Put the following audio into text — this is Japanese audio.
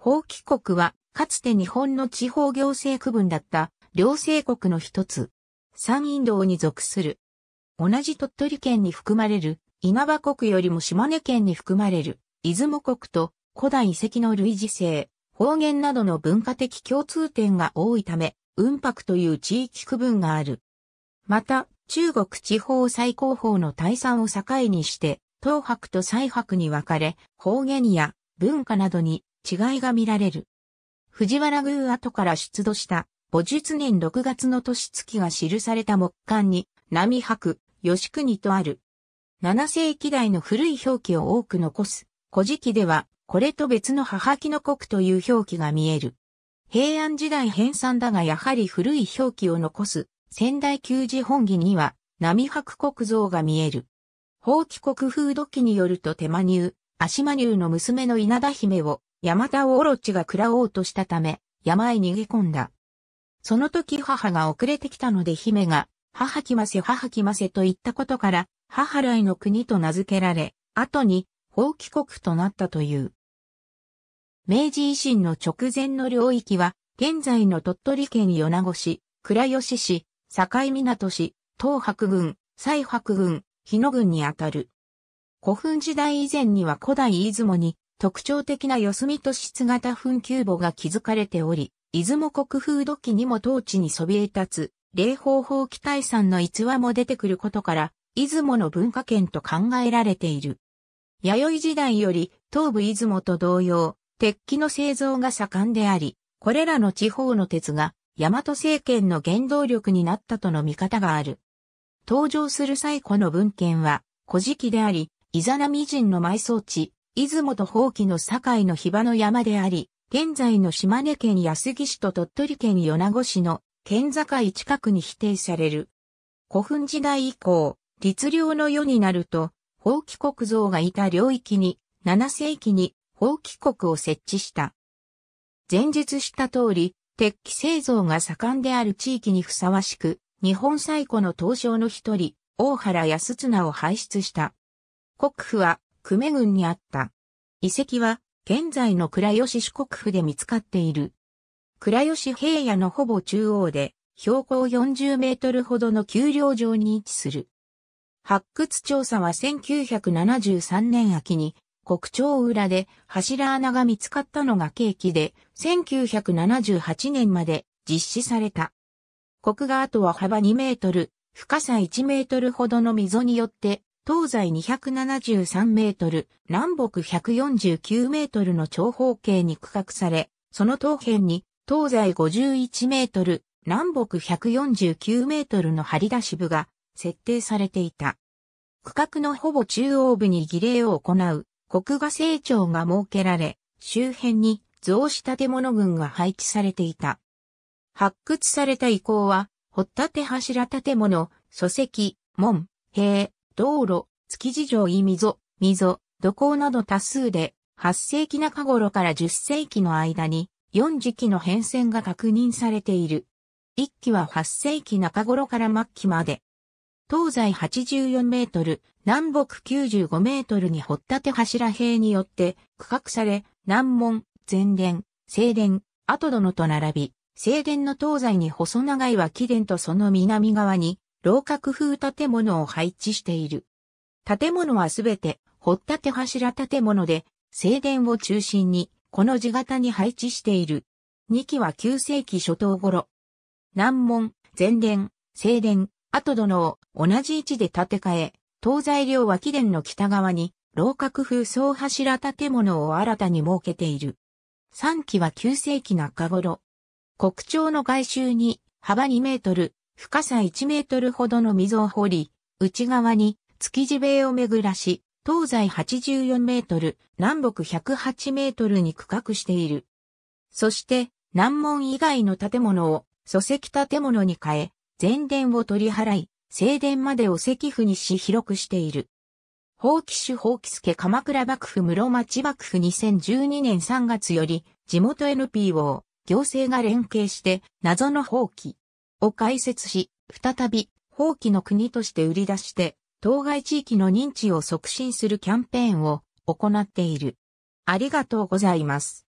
法規国は、かつて日本の地方行政区分だった、両政国の一つ、山陰道に属する。同じ鳥取県に含まれる、稲葉国よりも島根県に含まれる、出雲国と、古代遺跡の類似性、方言などの文化的共通点が多いため、雲白という地域区分がある。また、中国地方最高峰の大山を境にして、東白と西白に分かれ、方言や文化などに違いが見られる。藤原宮跡から出土した母術年6月の年月が記された木簡に、波白、吉国とある。7世紀代の古い表記を多く残す、古事記では、これと別の母木の国という表記が見える。平安時代編纂だがやはり古い表記を残す、仙台旧字本義には、波白国像が見える。法規国風土記によると手間入、足間入の娘の稲田姫を山田をオロチが食らおうとしたため、山へ逃げ込んだ。その時母が遅れてきたので姫が、母来ませ母来ませと言ったことから、母来の国と名付けられ、後に、法帰国となったという。明治維新の直前の領域は、現在の鳥取県米子市、倉吉市、境港市、東白郡、西白郡、日野郡にあたる。古墳時代以前には古代出雲に特徴的な四隅都質型墳丘墓が築かれており、出雲国風土器にも当地にそびえ立つ、霊宝法期待山の逸話も出てくることから、出雲の文化圏と考えられている。弥生時代より東部出雲と同様、鉄器の製造が盛んであり、これらの地方の鉄が大和政権の原動力になったとの見方がある。登場する最古の文献は、古事記であり、イザナミ人の埋葬地、出雲と宝器の境の比場の山であり、現在の島根県安来市と鳥取県米子市の県境近くに否定される。古墳時代以降、律令の世になると、宝器国像がいた領域に、7世紀に宝器国を設置した。前述した通り、鉄器製造が盛んである地域にふさわしく、日本最古の東証の一人、大原安綱を輩出した。国府は久米郡にあった。遺跡は、現在の倉吉四国府で見つかっている。倉吉平野のほぼ中央で、標高40メートルほどの丘陵上に位置する。発掘調査は1973年秋に、国庁裏で柱穴が見つかったのが契機で、1978年まで実施された。国が跡は幅2メートル、深さ1メートルほどの溝によって東西273メートル、南北149メートルの長方形に区画され、その東辺に東西51メートル、南北149メートルの張り出し部が設定されていた。区画のほぼ中央部に儀礼を行う国画成長が設けられ、周辺に造紙建物群が配置されていた。発掘された遺構は、掘立柱建物、礎石、門、塀、道路、築地城井溝、溝、土工など多数で、8世紀中頃から10世紀の間に、4時期の変遷が確認されている。1期は8世紀中頃から末期まで。東西84メートル、南北95メートルに掘立柱塀によって区画され、南門、前殿、正殿、後殿と並び、正殿の東西に細長い脇殿とその南側に、廊下工風建物を配置している。建物はすべて、掘立柱建物で、正殿を中心に、この字型に配置している。2期は9世紀初頭頃。南門、前殿、正殿、後殿を同じ位置で建て替え、東西両脇殿の北側に、楼閣風総柱建物を新たに設けている。3期は9世紀中頃。国庁の外周に幅2メートル、深さ1メートルほどの溝を掘り、内側に築地塀を巡らし、東西84メートル、南北108メートルに区画している。そして、南門以外の建物を、礎石建物に変え、前殿を取り払い、正殿までを石府にし広くしている。法紀主法紀助鎌倉幕府室町幕府2012年3月より、地元 NPO、行政が連携して、謎の法紀、を開設し、再び、放棄の国として売り出して、当該地域の認知を促進するキャンペーンを行っている。ありがとうございます。